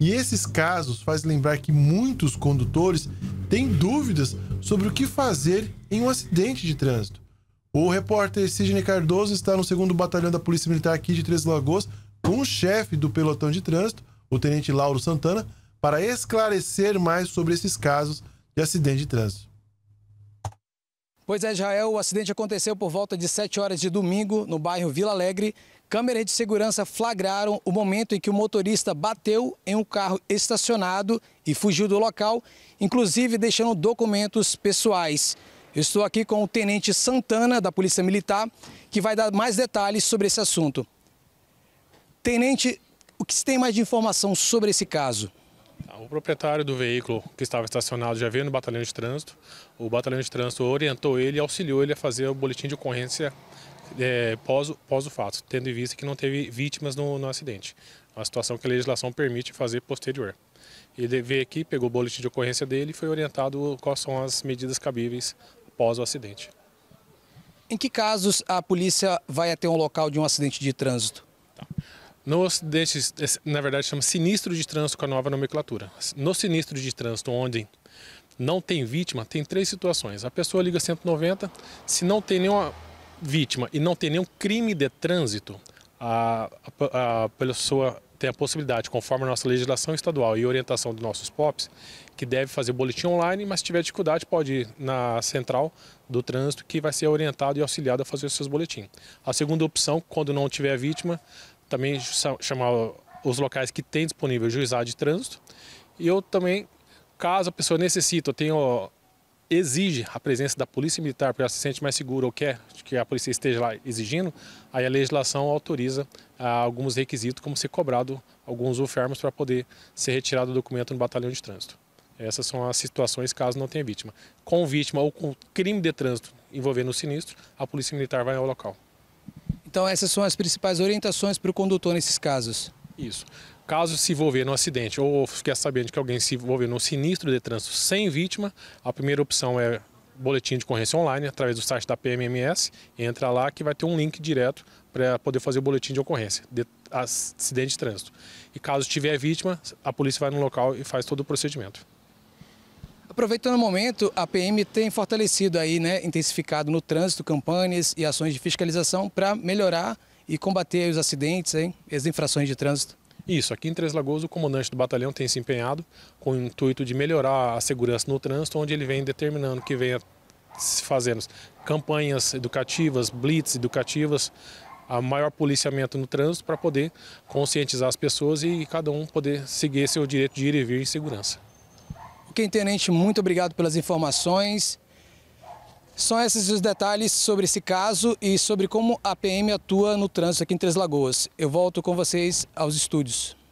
E esses casos faz lembrar que muitos condutores têm dúvidas sobre o que fazer em um acidente de trânsito. O repórter Sidney Cardoso está no segundo batalhão da Polícia Militar aqui de Três Lagoas com o chefe do pelotão de trânsito, o tenente Lauro Santana, para esclarecer mais sobre esses casos de acidente de trânsito. Pois é, Israel, o acidente aconteceu por volta de 7 horas de domingo no bairro Vila Alegre. Câmeras de segurança flagraram o momento em que o motorista bateu em um carro estacionado e fugiu do local, inclusive deixando documentos pessoais. Eu estou aqui com o tenente Santana, da Polícia Militar, que vai dar mais detalhes sobre esse assunto. Tenente, o que se tem mais de informação sobre esse caso? O proprietário do veículo que estava estacionado já veio no batalhão de trânsito. O batalhão de trânsito orientou ele e auxiliou ele a fazer o boletim de ocorrência é, pós, pós, o fato, tendo em vista que não teve vítimas no, no acidente. Uma situação que a legislação permite fazer posterior. Ele veio aqui, pegou o boletim de ocorrência dele e foi orientado quais são as medidas cabíveis após o acidente. Em que casos a polícia vai até um local de um acidente de trânsito? No acidente, na verdade, chama sinistro de trânsito com a nova nomenclatura. No sinistro de trânsito, onde não tem vítima, tem três situações. A pessoa liga 190, se não tem nenhuma vítima e não tem nenhum crime de trânsito, a, a, a pessoa tem a possibilidade, conforme a nossa legislação estadual e orientação dos nossos POPs, que deve fazer boletim online, mas se tiver dificuldade pode ir na central do trânsito que vai ser orientado e auxiliado a fazer os seus boletins. A segunda opção, quando não tiver vítima, também chamar os locais que tem disponível juizado de trânsito. E eu também, caso a pessoa necessite, ou tenha exige a presença da polícia militar porque ela se sente mais segura ou quer que a polícia esteja lá exigindo, aí a legislação autoriza ah, alguns requisitos como ser cobrado alguns ufermos para poder ser retirado o documento no batalhão de trânsito. Essas são as situações caso não tenha vítima. Com vítima ou com crime de trânsito envolvendo o sinistro, a polícia militar vai ao local. Então essas são as principais orientações para o condutor nesses casos. Isso. Caso se envolver no acidente ou ficar sabendo que alguém se envolveu no sinistro de trânsito sem vítima, a primeira opção é boletim de ocorrência online através do site da PMMS. Entra lá que vai ter um link direto para poder fazer o boletim de ocorrência de acidente de trânsito. E caso tiver vítima, a polícia vai no local e faz todo o procedimento. Aproveitando o momento, a PM tem fortalecido aí, né, intensificado no trânsito campanhas e ações de fiscalização para melhorar e combater os acidentes, hein, as infrações de trânsito. Isso, aqui em Três Lagoas o comandante do batalhão tem se empenhado com o intuito de melhorar a segurança no trânsito, onde ele vem determinando que venha fazendo campanhas educativas, blitz educativas, a maior policiamento no trânsito para poder conscientizar as pessoas e cada um poder seguir seu direito de ir e vir em segurança. Ok, Tenente, muito obrigado pelas informações. São esses os detalhes sobre esse caso e sobre como a PM atua no trânsito aqui em Três Lagoas. Eu volto com vocês aos estúdios.